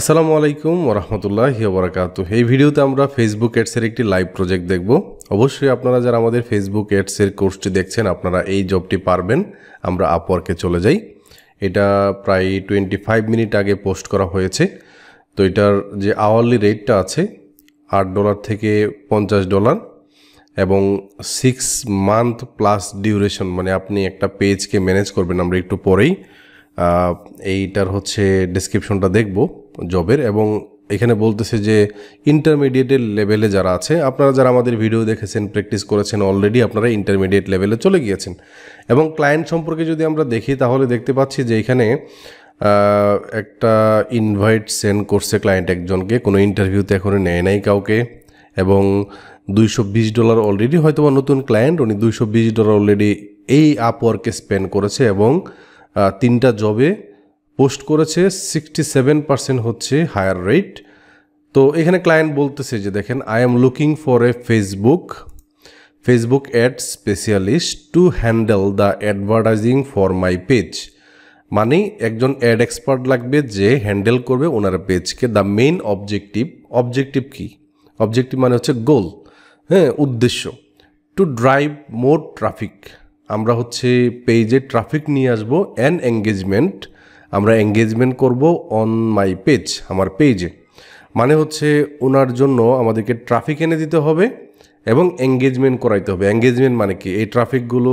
আসসালামু আলাইকুম ওরহমতুল্লাহ বরাকাতু এই ভিডিওতে আমরা ফেসবুক এডসের একটি লাইভ প্রজেক্ট দেখব অবশ্যই আপনারা যারা আমাদের ফেসবুক এডসের কোর্সটি দেখছেন আপনারা এই জবটি পারবেন আমরা আপওয়ার্কে চলে যাই এটা প্রায় টোয়েন্টি ফাইভ মিনিট আগে পোস্ট করা হয়েছে তো এটার যে আওয়ারলি রেটটা আছে আট ডলার থেকে পঞ্চাশ ডলার এবং সিক্স মান্থ প্লাস ডিউরেশন মানে আপনি একটা পেজকে ম্যানেজ করবেন আমরা একটু পরেই এইটার হচ্ছে ডেসক্রিপশনটা দেখবো জবের এবং এখানে বলতেছে যে ইন্টারমিডিয়েটের লেভেলে যারা আছে আপনারা যারা আমাদের ভিডিও দেখেছেন প্র্যাকটিস করেছেন অলরেডি আপনারা ইন্টারমিডিয়েট লেভেলে চলে গিয়েছেন এবং ক্লায়েন্ট সম্পর্কে যদি আমরা দেখি তাহলে দেখতে পাচ্ছি যে এখানে একটা ইনভাইট সেন্ড করছে ক্লায়েন্ট একজনকে কোনো ইন্টারভিউতে এখনও নেয় নাই কাউকে এবং দুইশো বিশ ডলার অলরেডি হয়তো বা নতুন ক্লায়েন্ট উনি দুইশো বিশ ডলার অলরেডি এই আপওয়ার্কে স্পেন্ড করেছে এবং তিনটা জবে পোস্ট করেছে সিক্সটি সেভেন পার্সেন্ট হচ্ছে হায়ার রেট তো এখানে ক্লায়েন্ট বলতেছে যে দেখেন I am looking for a Facebook Facebook ad specialist to handle the advertising for my page মানে একজন অ্যাড এক্সপার্ট লাগবে যে হ্যান্ডেল করবে ওনার পেজকে দ্য মেইন অবজেক্টিভ অবজেক্টিভ কি অবজেক্টিভ মানে হচ্ছে গোল হ্যাঁ উদ্দেশ্য টু ড্রাইভ মোর ট্রাফিক আমরা হচ্ছে পেজে ট্রাফিক নিয়ে আসবো অ্যান্ড এঙ্গেজমেন্ট আমরা এঙ্গেজমেন্ট করব অন মাই পেজ আমার পেজে মানে হচ্ছে ওনার জন্য আমাদেরকে ট্রাফিক এনে দিতে হবে এবং এঙ্গেজমেন্ট করাইতে হবে এঙ্গেজমেন্ট মানে কি এই ট্রাফিকগুলো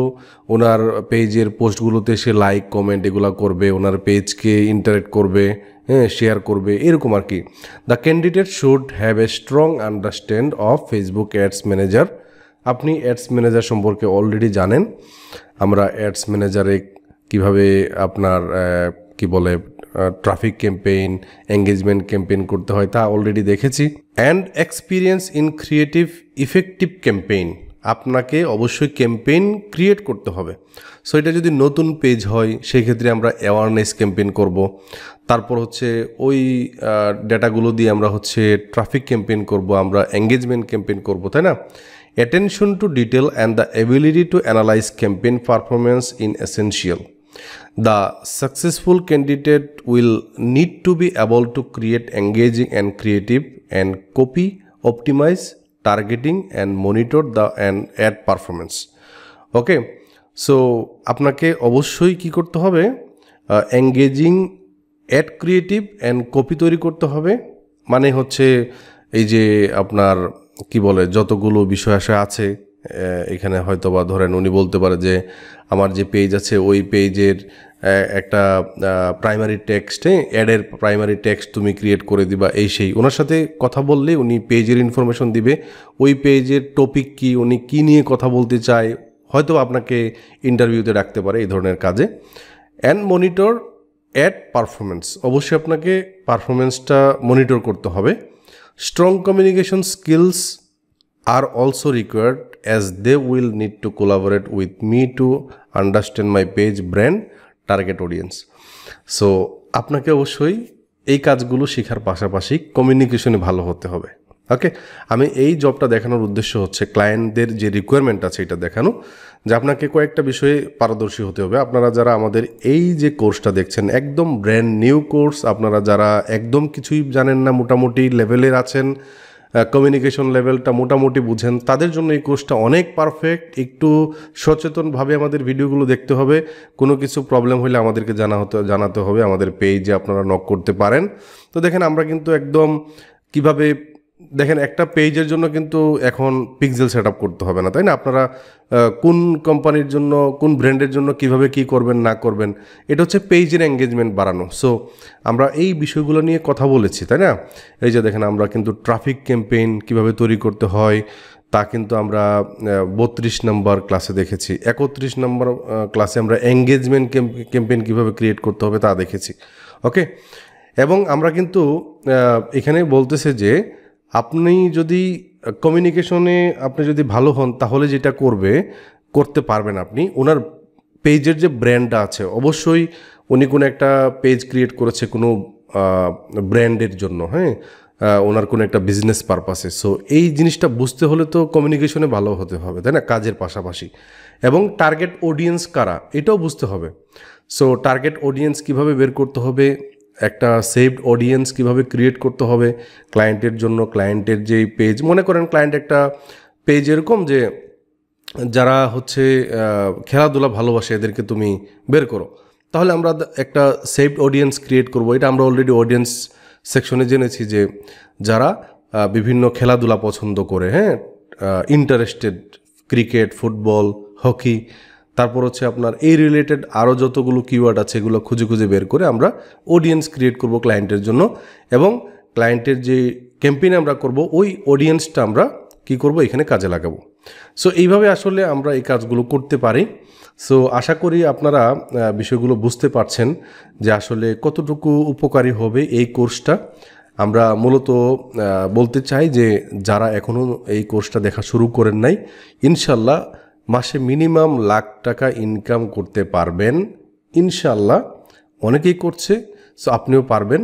ওনার পেজের পোস্টগুলোতে সে লাইক কমেন্ট এগুলো করবে ওনার পেজকে ইন্টারেক্ট করবে হ্যাঁ শেয়ার করবে এরকম আর কি the candidate should have a strong understand of Facebook ads manager আপনি অ্যাডস ম্যানেজার সম্পর্কে অলরেডি জানেন আমরা অ্যাডস ম্যানেজারে কিভাবে আপনার কি বলে ট্রাফিক ক্যাম্পেইন এঙ্গেজমেন্ট ক্যাম্পেইন করতে হয় তা অলরেডি দেখেছি and experience in creative effective campaign আপনাকে অবশ্যই ক্যাম্পেইন ক্রিয়েট করতে হবে সো এটা যদি নতুন পেজ হয় সেই ক্ষেত্রে আমরা অ্যাওয়ারনেস ক্যাম্পেইন করব তারপর হচ্ছে ওই ডেটাগুলো দিয়ে আমরা হচ্ছে ট্রাফিক ক্যাম্পেইন করব আমরা এঙ্গেজমেন্ট ক্যাম্পেইন করব তাই না attention to detail and the ability to analyse campaign performance in essential the successful candidate will need to be able to create engaging and creative and copy optimise targeting and monitor the and ad performance okay so আপনাকে অবশ্যই কি করতে হবে engaging ad creative and copy তৈরি করতে হবে মানে হচ্ছে এই যে আপনার কি বলে যতগুলো বিষয় আসে আছে এখানে হয়তো বা ধরেন উনি বলতে পারে যে আমার যে পেজ আছে ওই পেজের একটা প্রাইমারি টেক্সটে অ্যাডের প্রাইমারি টেক্সট তুমি ক্রিয়েট করে দিবা এই সেই ওনার সাথে কথা বললে উনি পেজের ইনফরমেশন দিবে ওই পেজের টপিক কি উনি কি নিয়ে কথা বলতে চায় হয়তো আপনাকে ইন্টারভিউতে রাখতে পারে এই ধরনের কাজে অ্যান্ড মনিটর অ্যাট পারফরমেন্স অবশ্যই আপনাকে পারফরমেন্সটা মনিটর করতে হবে strong communication skills are also required as they will need to collaborate with me to understand my page brand target audience so আপনাকে অবশ্যই এই কাজগুলো শেখার পাশাপাশি কমিউনিকেশনে ভালো হতে হবে ওকে আমি এই জবটা দেখানোর উদ্দেশ্য হচ্ছে ক্লায়েন্টদের যে রিকোয়ারমেন্ট আছে এটা দেখানো যে আপনাকে কয়েকটা বিষয়ে পারদর্শী হতে হবে আপনারা যারা আমাদের এই যে কোর্সটা দেখছেন একদম ব্র্যান্ড নিউ কোর্স আপনারা যারা একদম কিছুই জানেন না মোটামুটি লেভেলের আছেন কমিউনিকেশন লেভেলটা মোটামুটি বুঝেন তাদের জন্য এই কোর্সটা অনেক পারফেক্ট একটু সচেতনভাবে আমাদের ভিডিওগুলো দেখতে হবে কোনো কিছু প্রবলেম হলে আমাদেরকে জানা হতে জানাতে হবে আমাদের পেজে আপনারা নক করতে পারেন তো দেখেন আমরা কিন্তু একদম কিভাবে দেখেন একটা পেজের জন্য কিন্তু এখন পিক্সেল সেট করতে হবে না তাই না আপনারা কোন কোম্পানির জন্য কোন ব্র্যান্ডের জন্য কিভাবে কি করবেন না করবেন এটা হচ্ছে পেজের এঙ্গেজমেন্ট বাড়ানো সো আমরা এই বিষয়গুলো নিয়ে কথা বলেছি তাই না এই যে দেখেন আমরা কিন্তু ট্রাফিক ক্যাম্পেইন কিভাবে তৈরি করতে হয় তা কিন্তু আমরা বত্রিশ নম্বর ক্লাসে দেখেছি একত্রিশ নম্বর ক্লাসে আমরা এঙ্গেজমেন্ট ক্যাম্পেইন কীভাবে ক্রিয়েট করতে হবে তা দেখেছি ওকে এবং আমরা কিন্তু এখানে বলতেছে যে আপনি যদি কমিউনিকেশনে আপনি যদি ভালো হন তাহলে যেটা করবে করতে পারবেন আপনি ওনার পেজের যে ব্র্যান্ডটা আছে অবশ্যই উনি কোনো একটা পেজ ক্রিয়েট করেছে কোনো ব্র্যান্ডের জন্য হ্যাঁ ওনার কোনো একটা বিজনেস পারপাসে সো এই জিনিসটা বুঝতে হলে তো কমিউনিকেশনে ভালো হতে হবে তাই না কাজের পাশাপাশি এবং টার্গেট অডিয়েন্স কারা এটাও বুঝতে হবে সো টার্গেট অডিয়েন্স কিভাবে বের করতে হবে একটা সেভড অডিয়েন্স কিভাবে ক্রিয়েট করতে হবে ক্লায়েন্টের জন্য ক্লায়েন্টের যেই পেজ মনে করেন ক্লায়েন্ট একটা পেজ এরকম যে যারা হচ্ছে খেলাধুলা ভালোবাসে এদেরকে তুমি বের করো তাহলে আমরা একটা সেভড অডিয়েন্স ক্রিয়েট করব এটা আমরা অলরেডি অডিয়েন্স সেকশনে জেনেছি যে যারা বিভিন্ন খেলাধুলা পছন্দ করে হ্যাঁ ইন্টারেস্টেড ক্রিকেট ফুটবল হকি তারপর হচ্ছে আপনার এই রিলেটেড আরও যতগুলো কিওয়ার্ড আছে এগুলো খুঁজে খুঁজে বের করে আমরা অডিয়েন্স ক্রিয়েট করব ক্লায়েন্টের জন্য এবং ক্লায়েন্টের যে ক্যাম্পেইন আমরা করব ওই অডিয়েন্সটা আমরা কি করব এখানে কাজে লাগাবো সো এইভাবে আসলে আমরা এই কাজগুলো করতে পারি সো আশা করি আপনারা বিষয়গুলো বুঝতে পারছেন যে আসলে কতটুকু উপকারী হবে এই কোর্সটা আমরা মূলত বলতে চাই যে যারা এখনও এই কোর্সটা দেখা শুরু করেন নাই ইনশাল্লাহ মাসে মিনিমাম লাখ টাকা ইনকাম করতে পারবেন ইনশাল্লাহ অনেকেই করছে সো আপনিও পারবেন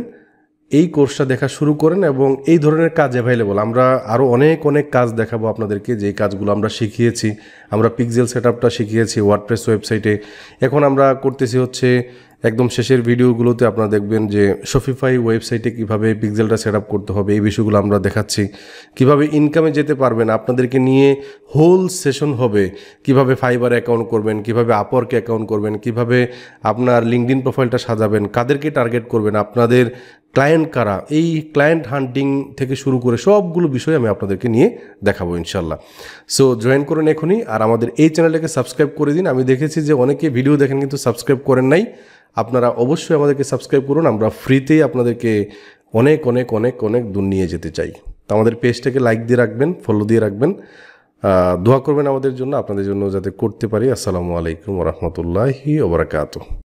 এই কোর্সটা দেখা শুরু করেন এবং এই ধরনের কাজ অ্যাভেলেবল আমরা আরও অনেক অনেক কাজ দেখাবো আপনাদেরকে যেই কাজগুলো আমরা শিখিয়েছি আমরা পিকজেল সেট শিখিয়েছি ওয়ার্ডপ্রেস ওয়েবসাইটে এখন আমরা করতেছি হচ্ছে একদম শেষের ভিডিওগুলোতে আপনারা দেখবেন যে শফিফাই ওয়েবসাইটে কিভাবে পিক্সেলটা সেট আপ করতে হবে এই বিষয়গুলো আমরা দেখাচ্ছি কিভাবে ইনকামে যেতে পারবেন আপনাদেরকে নিয়ে হোল সেশন হবে কিভাবে ফাইবার অ্যাকাউন্ট করবেন কিভাবে আপওয়ার্কে অ্যাকাউন্ট করবেন কিভাবে আপনার লিঙ্কডিন প্রোফাইলটা সাজাবেন কাদেরকে টার্গেট করবেন আপনাদের ক্লায়েন্ট কারা এই ক্লায়েন্ট হান্টিং থেকে শুরু করে সবগুলো বিষয় আমি আপনাদেরকে নিয়ে দেখাবো ইনশাল্লাহ সো জয়েন করেন এখনই আর আমাদের এই চ্যানেলটাকে সাবস্ক্রাইব করে দিন আমি দেখেছি যে অনেকে ভিডিও দেখেন কিন্তু সাবস্ক্রাইব করেন নাই আপনারা অবশ্যই আমাদেরকে সাবস্ক্রাইব করুন আমরা ফ্রিতেই আপনাদেরকে অনেক অনেক অনেক অনেক দূর নিয়ে যেতে চাই তো আমাদের পেজটাকে লাইক দিয়ে রাখবেন ফলো দিয়ে রাখবেন দোয়া করবেন আমাদের জন্য আপনাদের জন্য যাতে করতে পারি আসসালামু আলাইকুম রহমতুল্লাহি ওবরাকাত